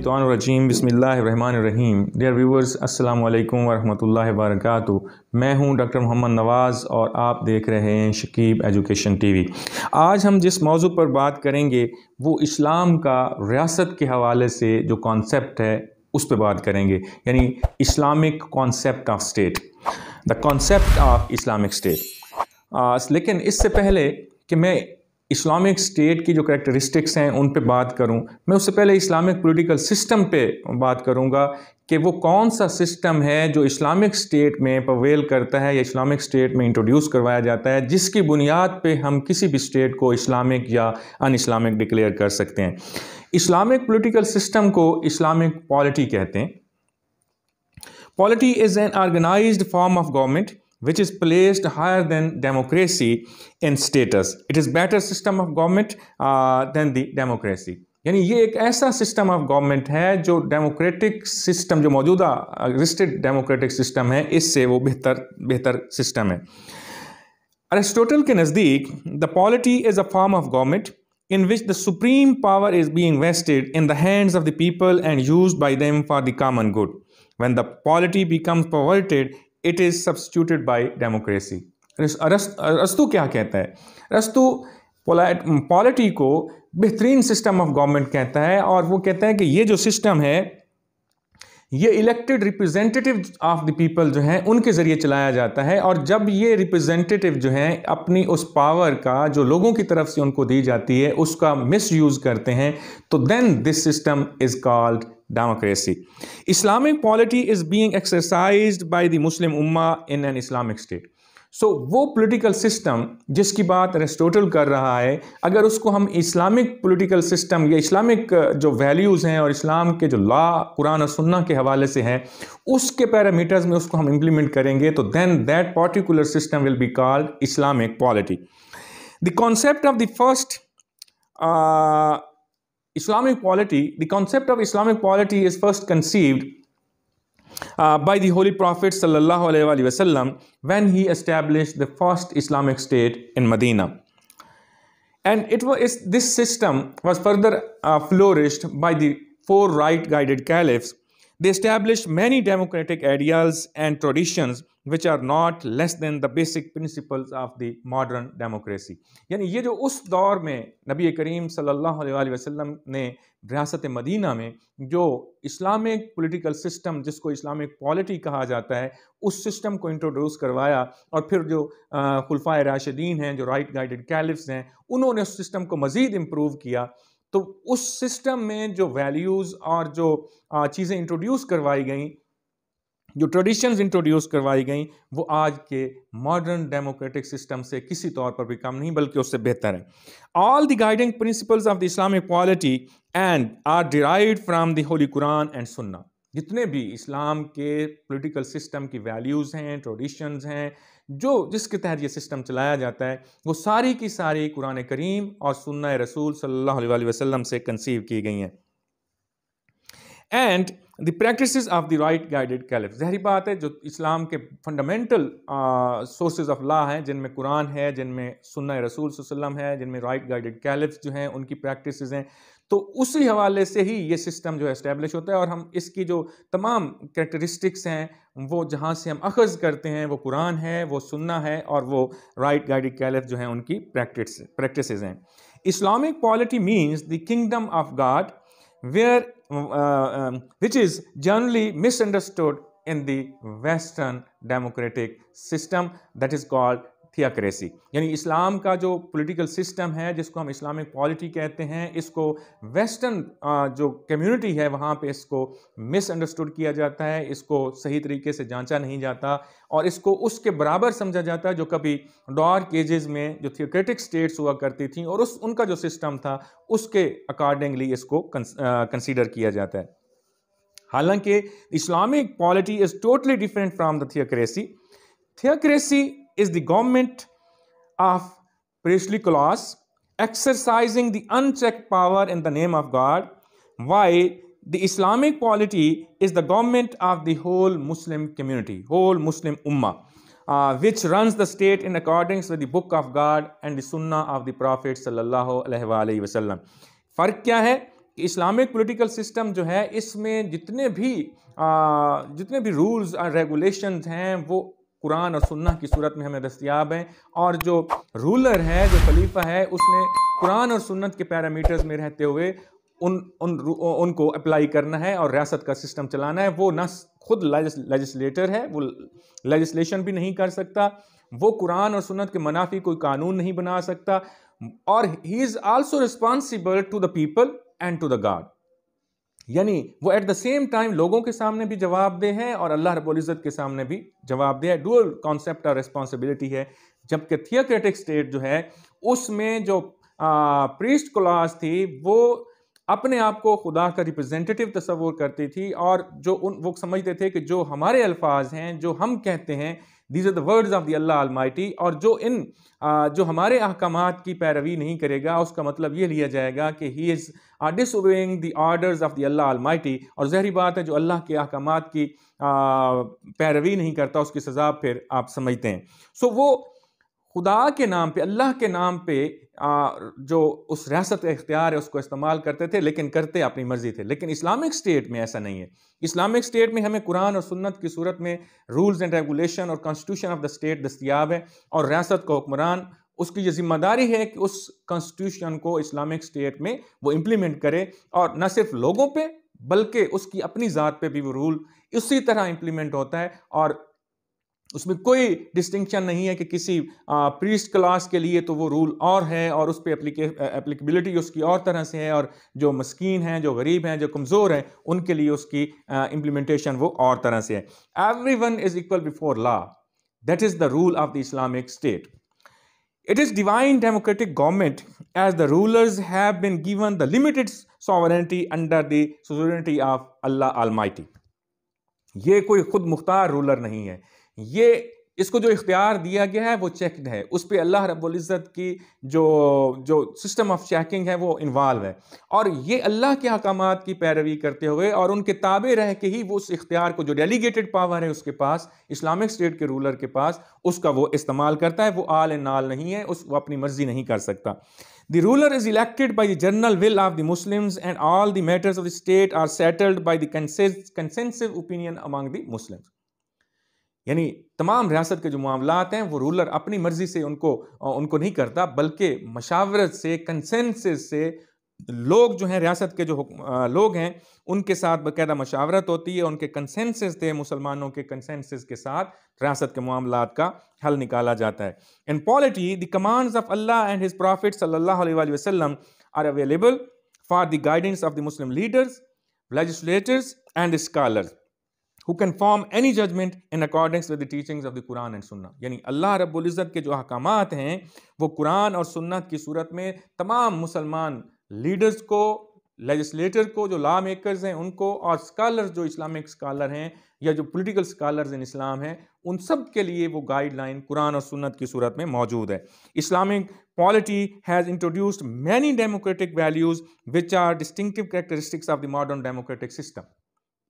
शैतानरजीम बसमीम dear viewers असल वालेकुम वर्क मैं हूं डॉक्टर मोहम्मद नवाज़ और आप देख रहे हैं शकीब एजुकेशन टीवी आज हम जिस मौजू पर बात करेंगे वो इस्लाम का रियासत के हवाले से जो कॉन्सेप्ट है उस पर बात करेंगे यानी Islamic concept of state the concept of Islamic state लेकिन इससे पहले कि मैं इस्लामिक स्टेट की जो करेक्टरिस्टिक्स हैं उन पे बात करूं मैं उससे पहले इस्लामिक पॉलिटिकल सिस्टम पे बात करूंगा कि वो कौन सा सिस्टम है जो इस्लामिक स्टेट में पवेल करता है या इस्लामिक स्टेट में इंट्रोड्यूस करवाया जाता है जिसकी बुनियाद पे हम किसी भी स्टेट को इस्लामिक या अन इस्लामिक डिक्लेयर कर सकते हैं इस्लामिक पोलिटिकल सिस्टम को इस्लामिक पॉलिटी कहते हैं polity is an organise form of government which is placed higher than democracy in status. It is better system of government uh, than the democracy. यानी ये एक ऐसा सिस्टम ऑफ गवर्नमेंट है जो democratic system जो मौजूदा एग्जिस्टेड डेमोक्रेटिक सिस्टम है इससे वो बेहतर बेहतर सिस्टम है अरिस्टोटल के नज़दीक the polity is a form of government in which the supreme power is being vested in the hands of the people and used by them for the common good. When the polity becomes perverted, it is substituted by democracy Arastu क्या कहता है रस्तु polity को बेहतरीन system of government कहता है और वो कहता है कि ये जो सिस्टम है ये elected representative of the people जो हैं उनके ज़रिए चलाया जाता है और जब ये रिप्रेजेंटेटिव जो हैं अपनी उस पावर का जो लोगों की तरफ से उनको दी जाती है उसका मिसयूज़ करते हैं तो then this system is called democracy. Islamic polity is being exercised by the Muslim Ummah in an Islamic state. So so, वो पॉलिटिकल सिस्टम जिसकी बात रेस्टोटल कर रहा है अगर उसको हम इस्लामिक पॉलिटिकल सिस्टम या इस्लामिक uh, जो वैल्यूज़ हैं और इस्लाम के जो ला कुरान और सुन्ना के हवाले से हैं उसके पैरामीटर्स में उसको हम इम्प्लीमेंट करेंगे तो then that particular system will be called Islamic polity the concept of the first Islamic polity, the concept of Islamic polity is first conceived uh, by the Holy Prophet وسلم, when he established the first Islamic state in Medina. And it was this system was further uh, flourished by the four right guided caliphs They established many democratic ideals and traditions which are not less than the basic principles of the modern democracy. यानी ये जो उस दौर में नबी करीम सल्लल्लाहु अलैहि वसल्लम ने रियासत मदीना में जो इस्लामिक पॉलिटिकल सिस्टम जिसको इस्लामिक पॉलिटी कहा जाता है उस सिस्टम को इंट्रोड्यूस करवाया और फिर जो खुलफा राशिदीन हैं जो राइट गाइडेड कैलिफ्स हैं उन्होंने उस सिस्टम को मज़ीद इम्प्रूव किया तो उस सिस्टम में जो वैल्यूज़ और जो चीज़ें इंट्रोड्यूस करवाई गई जो ट्रेडिशंस इंट्रोड्यूस करवाई गई वो आज के मॉडर्न डेमोक्रेटिक सिस्टम से किसी तौर पर भी कम नहीं बल्कि उससे बेहतर है all the guiding principles of the Islamic quality and are derive from the holy Quran and Sunnah जितने भी इस्लाम के पॉलिटिकल सिस्टम की वैल्यूज़ हैं ट्रेडिशंस हैं जो जिसके तहत ये सिस्टम चलाया जाता है वो सारी की सारी कुरान करीम और सुन्ना रसूल सल्लल्लाहु अलैहि वसल्लम से कंसीव की गई हैं and the practice of the right guided caliph जहरी बात है जो इस्लाम के फंडामेंटल सोर्सेज ऑफ लॉ हैं जिनमें कुरान है जिनमें सुन्ना रसूल सल्लम है जिनमें राइट गाइडेड कैलिफ्स जो हैं उनकी प्रैक्टिस हैं तो उसी हवाले से ही ये सिस्टम जो है इस्टेब्लिश होता है और हम इसकी जो तमाम करेक्टरिस्टिक्स हैं वो जहाँ से हम अखज़ करते हैं वो कुरान है वो सुन्ना है और वो राइट गाइडिंग कैलिफ जो है उनकी प्रैक्टिस प्रैक्टिस हैं Islamic polity means the kingdom of God where which is generally misunderstood in the western democratic system that is called theocracy यानी इस्लाम का जो पॉलिटिकल सिस्टम है जिसको हम इस्लामिक पॉलिटी कहते हैं इसको वेस्टर्न जो कम्युनिटी है वहाँ पे इसको मिसअंडरस्टूड किया जाता है इसको सही तरीके से जांचा नहीं जाता और इसको उसके बराबर समझा जाता है जो कभी डॉर केजेस में जो थियोक्रेटिक स्टेट्स हुआ करती थी और उस उनका जो सिस्टम था उसके अकॉर्डिंगली इसको कंसिडर किया जाता है हालांकि Islamic polity is totally different from the theocracy theocracy is the government of priestly class exercising the unchecked power in the name of God, while the Islamic polity is the government of the whole Muslim community, whole Muslim Ummah, uh, which runs the state in accordance with the book of God and the Sunnah of the Prophet sallallahu alaihi wasallam. फ़र्क क्या है कि Islamic political system जो है इसमें जितने भी आ, जितने भी रूल्स और रेगुलेशंस हैं वो कुरान और सुन्ना की सूरत में हमें दस्तियाब हैं और जो रूलर है जो खलीफा है उसने कुरान और सुन्नत के पैरामीटर्स में रहते हुए उन उन उनको अप्लाई करना है और रियासत का सिस्टम चलाना है वो न खुद लेजिस्लेटर है वो लजिस्लेशन भी नहीं कर सकता वो कुरान और सुन्नत के मनाफी कोई कानून नहीं बना सकता और he is also responsible to the people and to the God यानी वो एट द सेम टाइम लोगों के सामने भी जवाब दे हैं और अल्लाह रबुल्ज़त के सामने भी जवाब दे है डुअल कॉन्सेप्ट और रिस्पॉन्सिबिलिटी है जबकि थियोक्रेटिक स्टेट जो है उसमें जो प्रीस्ट क्लास थी वो अपने आप को खुदा का रिप्रेजेंटेटिव तस्वूर करती थी और जो उन वो समझते थे कि जो हमारे अल्फाज हैं जो हम कहते हैं these are the words of the Allah almighty और जो इन आ, जो हमारे अहकाम की पैरवी नहीं करेगा उसका मतलब ये लिया जाएगा कि he is are this orders of the Allah almighty और जहरी बात है जो अल्लाह के अहकाम की पैरवी नहीं करता उसकी सज़ा फिर आप समझते हैं सो so, वो खुदा के नाम पे अल्लाह के नाम पे जो उस रियासत का इख्तियार है उसको इस्तेमाल करते थे लेकिन करते अपनी मर्ज़ी थे लेकिन इस्लामिक स्टेट में ऐसा नहीं है इस्लामिक स्टेट में हमें कुरान और सुन्नत की सूरत में रूल्स एंड रेगुलेशन और कॉन्स्टिट्यूशन ऑफ द स्टेट दस्तियाब है और रियासत का हुक्मरान उसकी ये जिम्मेदारी है कि उस कॉन्स्टिट्यूशन को इस्लामिक स्टेट में वो इम्प्लीमेंट करे और न सिर्फ लोगों पर बल्कि उसकी अपनी ज़ात पर भी वो रूल इसी तरह इम्प्लीमेंट होता है और उसमें कोई डिस्टिंक्शन नहीं है कि किसी प्रीस्ट क्लास के लिए तो वो रूल और है और उस पर एप्लीकेबिलिटी उसकी और तरह से है और जो मस्किन हैं जो गरीब हैं जो कमज़ोर हैं उनके लिए उसकी इम्प्लीमेंटेशन वो और तरह से है everyone is equal before law that is the rule of the Islamic state it is divine democratic government as the rulers have been given the limited sovereignty under deity of Allah almighty ये कोई खुद Mukhtar ruler नहीं है ये इसको जो इख्तियार दिया गया है वो चेकड है उस पर अल्लाह रबुल्जत की जो जो सिस्टम ऑफ चेकिंग है वो इन्वाल्व है और ये अल्लाह के अहकाम की पैरवी करते हुए और उनके ताबे रह के ही वो उस इख्तियार को जो डेलीगेटेड पावर है उसके पास इस्लामिक स्टेट के रूलर के पास उसका वो इस्तेमाल करता है वो आल एंड नाल नहीं है उस वो अपनी मर्जी नहीं कर सकता the ruler is elected by the general will of the Muslims and all the matters of the state are settled by the consensus opinion among the यानी तमाम रियासत के जो मामलात हैं वो रूलर अपनी मर्ज़ी से उनको उनको नहीं करता बल्कि मशावरत से कंसेंस से लोग जो हैं रियासत के जो लोग हैं उनके साथ बाकायदा मशावरत होती है उनके कंसेंसिस थे मुसलमानों के कंसेंसिस के साथ रियासत के मामला का हल निकाला जाता है in polity the commands of Allah and his prophet सल्लल्लाहु अलैहि वसल्लम are available for the guidance of the Muslim leaders legislators and scholars who can form any judgement in accordings with the teachings of the Quran and Sunnah यानी अल्लाह रब्बुल इज़्ज़त के जो अहकाम हैं वो कुरान और सुन्नत की सूरत में तमाम मुसलमान लीडर्स को लेजिस्लेटर को जो लॉ मेकर्स हैं उनको और स्कॉलर्स जो इस्लामिक स्कॉलर हैं या जो पॉलिटिकल स्कॉलर्स इन इस्लाम हैं उन सब के लिए वो गाइडलाइन कुरान और सुन्नत की सूरत में मौजूद है Islamic polity has introduced many democratic values which are distinctive characteristics of the modern democratic system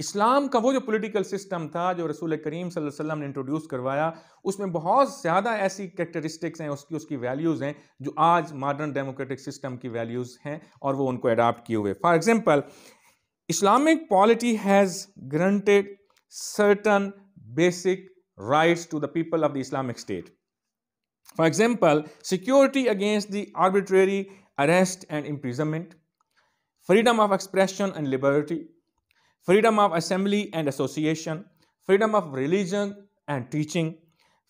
Islam का वो जो पॉलिटिकल सिस्टम था जो रसूल करीम सल्लल्लाहु अलैहि वसल्लम ने इंट्रोड्यूस करवाया उसमें बहुत ज़्यादा ऐसी करेक्टरिस्टिक्स हैं उसकी उसकी वैल्यूज़ हैं जो आज मॉडर्न डेमोक्रेटिक सिस्टम की वैल्यूज़ हैं और वो उनको अडाप्ट किए हुए for example Islamic polity has granted certain basic rights to the people of the Islamic state for example security against the arbitrary arrest and imprisonment freedom of expression and liberty freedom of assembly and association, freedom of religion and teaching,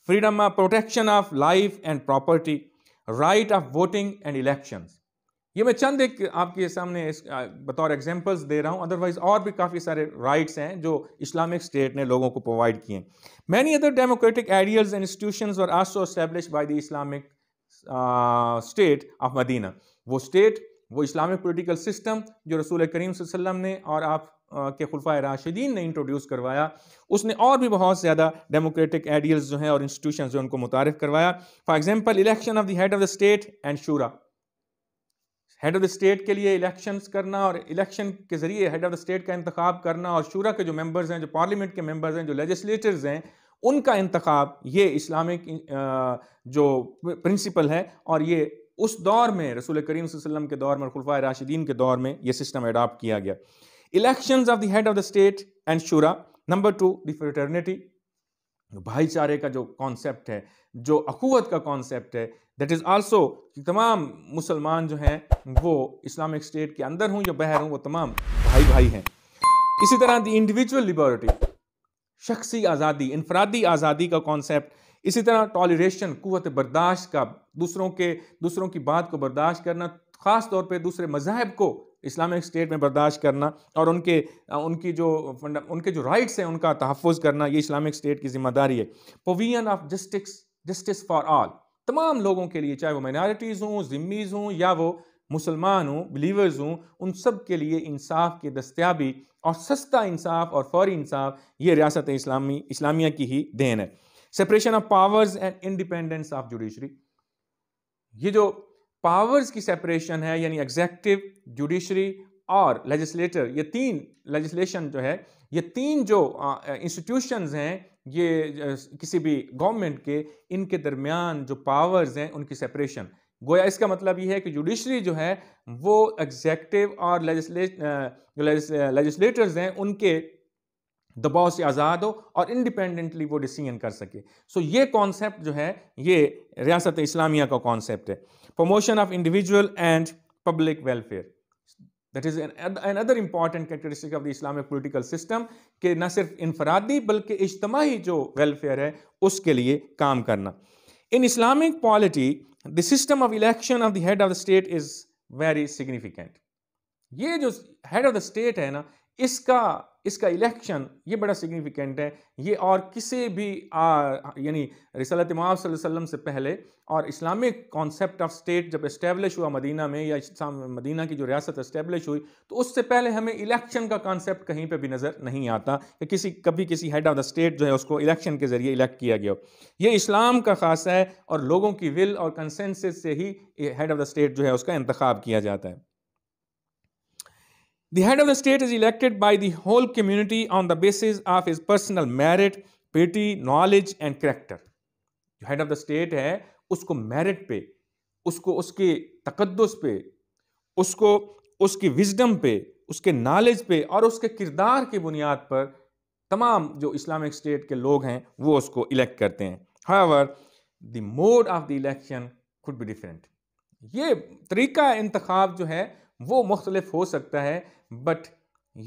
freedom of protection of life and property, right of voting and elections. ये मैं चंद एक आपके सामने इस बतौर examples दे रहा हूँ otherwise और भी काफ़ी सारे राइट्स हैं जो इस्लामिक स्टेट ने लोगों को प्रोवाइड किए many other democratic ideals and institution are so establish by the Islamic state of Medina वो स्टेट वो इस्लामिक पोलिटिकल सिस्टम जो रसूल करीम वसम ने और आप के खुलफा राशिदीन ने इंट्रोड्यूस करवाया उसने और भी बहुत ज़्यादा डेमोक्रेटिक आइडियल जो हैं और इंस्टीट्यूशन जो उनको मुतारफ़ करवाया for example election of the head of the state and शूरा हेड ऑफ द स्टेट के लिए इलेक्शन करना और इलेक्शन के ज़रिए हेड ऑफ द स्टेट का इंतखब करना और शूरा के जो मेम्बर्स हैं जो पार्लियामेंट के मेम्बर्स हैं जो लेजिस्लेटर्स हैं उनका इंतखब ये इस्लामिक जो प्रिंसिपल है और ये उस दौर में रसूल करीम वसल्लम के दौर में खुलफा राशिदीन के दौर में ये सिस्टम अडाप्ट किया गया election of the head of the state and शुरा नंबर टू दिटर्निटी भाईचारे का जो कॉन्सेप्ट है जो अखुवत का कॉन्सेप्ट है दैट इज़ आल्सो तमाम मुसलमान जो हैं वो इस्लामिक स्टेट के अंदर हों या बाहर हों वो तमाम भाई भाई हैं इसी तरह दी इंडिविजुअल लिबर्टी शख्सी आज़ादी इनफरादी आज़ादी का कॉन्सेप्ट इसी तरह टॉलरेशन कुत बर्दाश्त का दूसरों के दूसरों की बात को बर्दाश्त करना ख़ास तौर पे दूसरे मज़ाहब को इस्लामिक स्टेट में बर्दाश्त करना और उनके उनकी जो उनके जो राइट्स हैं उनका तहफ़ करना ये इस्लामिक स्टेट की जिम्मेदारी है provision of justice justice for all तमाम लोगों के लिए चाहे वो माइनॉरिटीज़ हों ज़िम्मीज़ हों या वो मुसलमान हों बिलीवर्स हों उन सब के लिए इंसाफ की दस्तियाबी और सस्ता इंसाफ और फौरी इंसाफ ये रियासत इस्लामी इस्लामिया की ही देन है separation of powers and independence of judiciary ये जो पावर्स की सेपरेशन है यानी एग्जैक्टिव जुडिशरी और लेजिस्लेटर ये तीन लेजिस्लेशन जो है ये तीन जो इंस्टीट्यूशंस हैं ये किसी भी गवर्नमेंट के इनके दरमियान जो पावर्स हैं उनकी सेपरेशन गोया इसका मतलब ये है कि जुडिशरी जो है वो एग्जैक्टिव और लेजिस्लेटर्स हैं उनके दबाव से आज़ाद हो और इंडिपेंडेंटली वो डिसीजन कर सके सो so, ये कॉन्सेप्ट जो है ये रियासत इस्लामिया का कॉन्सेप्ट है promotion of individual and public welfare that is another important characteristic of the Islamic political system के न सिर्फ इनफरादी बल्कि इज्तमाही जो वेलफेयर है उसके लिए काम करना in Islamic polity the system of election of the head of the state is very significant ये जो हेड ऑफ द स्टेट है ना इसका इसका इलेक्शन ये बड़ा सिग्निफिकेंट है ये और किसी भी यानी रसलत वसल्लम से पहले और इस्लामिक कॉन्सेप्ट ऑफ स्टेट जब इस्टेब्लिश हुआ मदीना में या मदीना की जो रियासत इस्टेब्लिश हुई तो उससे पहले हमें इलेक्शन का कॉन्सेप्ट कहीं पे भी नज़र नहीं आता कि किसी कभी किसी हेड ऑफ द स्टेट जो है उसको इलेक्शन के ज़रिए इलेक्ट किया गया ये इस्लाम का खासा है और लोगों की विल और कंसेंसिस से ही हेड ऑफ द स्टेट जो है उसका इंतखब किया जाता है The head of the state is elected by the whole community on the basis of his personal merit, pity, knowledge and character. जो हेड ऑफ द स्टेट है उसको मेरिट पे उसको उसके तकदस पे उसको उसकी विजडम पे उसके नॉलेज पे और उसके किरदार की बुनियाद पर तमाम जो इस्लामिक स्टेट के लोग हैं वो उसको इलेक्ट करते हैं however the mode of the election खुड भी डिफरेंट ये तरीका इंतखब जो है वो मुख्तलिफ हो सकता है बट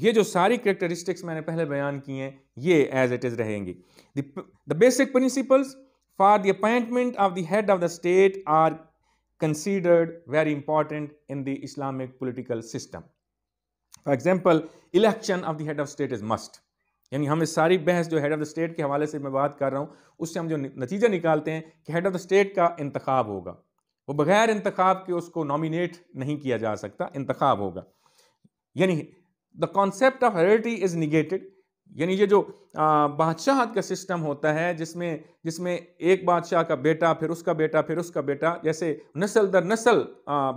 ये जो सारी करेक्टरिस्टिक्स मैंने पहले बयान की हैं ये एज इट इज़ रहेंगी the basic principles for the appointment of the head of the state are considered very important in the Islamic political system for example election of the head of state is must यानी हम इस सारी बहस जो head of the state के हवाले से मैं बात कर रहा हूँ उससे हम जो नतीजा निकालते हैं कि हेड ऑफ़ द स्टेट का इंतखा होगा वो बगैर इंतखब के उसको नॉमिनेट नहीं किया जा सकता इंतखब होगा यानी the concept of heredity is negated यानी ये जो बादशाहत का सिस्टम होता है जिसमें जिसमें एक बादशाह का बेटा फिर उसका बेटा फिर उसका बेटा जैसे नस्ल दर नस्ल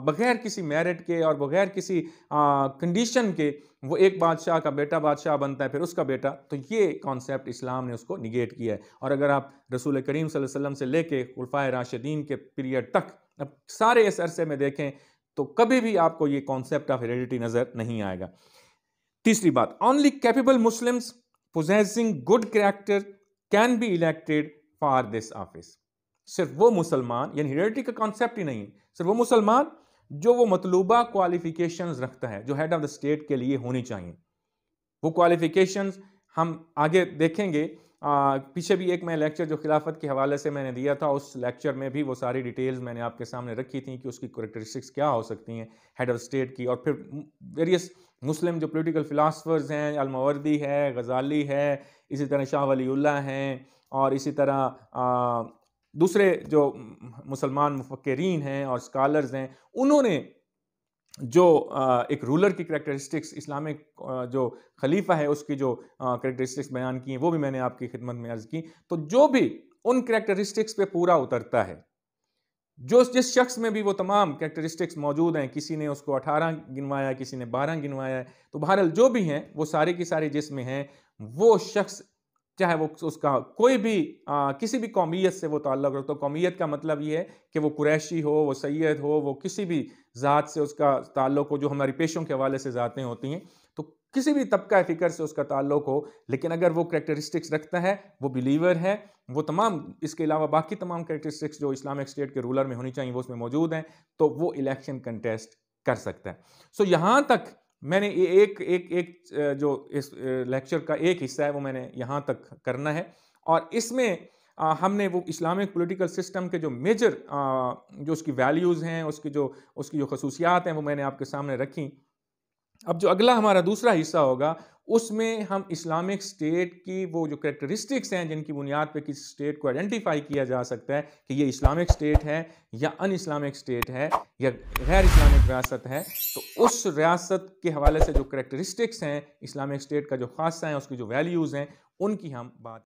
बगैर किसी मेरिट के और बगैर किसी कंडीशन के वो एक बादशाह का बेटा बादशाह बनता है फिर उसका बेटा तो ये कॉन्सेप्ट इस्लाम ने उसको निगेट किया है और अगर आप रसूल करीम वसल्लम से लेके उल्फ़ा राशिदीन के पीरियड तक अब सारे इस अरसे में देखें तो कभी भी आपको ये कॉन्सेप्ट ऑफ हेरिडिटी नज़र नहीं आएगा तीसरी बात only capable Muslims possessing good character can be elected for this office सिर्फ वो मुसलमान यानी हेरिडिटी का कॉन्सेप्ट ही नहीं है सिर्फ वो मुसलमान जो वो मतलूबा क्वालिफिकेशन रखता है जो हेड ऑफ द स्टेट के लिए होनी चाहिए वो क्वालिफिकेशन हम आगे देखेंगे आ, पीछे भी एक मैं लेक्चर जो खिलाफत के हवाले से मैंने दिया था उस लेक्चर में भी वो सारी डिटेल्स मैंने आपके सामने रखी थी कि उसकी करेक्टरिस्टिक्स क्या हो सकती हैं हेड ऑफ स्टेट की और फिर वेरियस मुस्लिम जो पोलिटिकल फ़िलासफ़र्स हैं अलमवर्दी है गजाली है इसी तरह शाह वली हैं और इसी तरह आ, दूसरे जो मुसलमान मुफक्रीन हैं और स्कॉलर्स हैं उन्होंने जो एक रूलर की करेक्टरिस्टिक्स इस्लामिक जो खलीफा है उसकी जो करेक्टरिस्टिक्स बयान की हैं वो भी मैंने आपकी खिदमत में अर्ज़ की तो जो भी उन करेक्टरिस्टिक्स पे पूरा उतरता है जो जिस शख्स में भी वो तमाम करेक्टरिस्टिक्स मौजूद हैं किसी ने उसको 18 गिनवाया किसी ने 12 गिनवाया है तो बहरहाल जो भी हैं वो सारे की सारे जिसमें हैं वो शख्स चाहे वो उसका कोई भी आ, किसी भी कौमियत से वो ताल्लुक़ रखता हो कौमीत का मतलब ये है कि वो कुरैशी हो वो सैयद हो वो किसी भी ज़ात से उसका ताल्लुक़ हो जो हमारी पेशों के हवाले से ज़ातें होती हैं तो किसी भी तबका फ़िक्र से उसका ताल्लुक़ हो लेकिन अगर वो करेक्टरिस्टिक्स रखता है वो बिलीवर है वो तमाम इसके अलावा बाकी तमाम करेक्टरिस्टिक्स जो इस्लामिक स्टेट के रूलर में होनी चाहिए वो उसमें मौजूद हैं तो वो इलेक्शन कंटेस्ट कर सकता है सो so, यहाँ तक मैंने एक एक एक जो इस लेक्चर का एक हिस्सा है वो मैंने यहाँ तक करना है और इसमें हमने वो इस्लामिक पॉलिटिकल सिस्टम के जो मेजर जो उसकी वैल्यूज़ हैं उसकी जो उसकी जो खसूसियात हैं वो मैंने आपके सामने रखी अब जो अगला हमारा दूसरा हिस्सा होगा उसमें हम इस्लामिक स्टेट की वो जो करेक्टरिस्टिक्स हैं जिनकी बुनियाद पे किसी स्टेट को आइडेंटिफाई किया जा सकता है कि ये इस्लामिक स्टेट है या अन इस्लामिक स्टेट है या गैर इस्लामिक रियासत है तो उस रियासत के हवाले से जो करेक्टरिस्टिक्स हैं इस्लामिक स्टेट का जो खासा है उसकी जो वैल्यूज़ हैं उनकी हम बात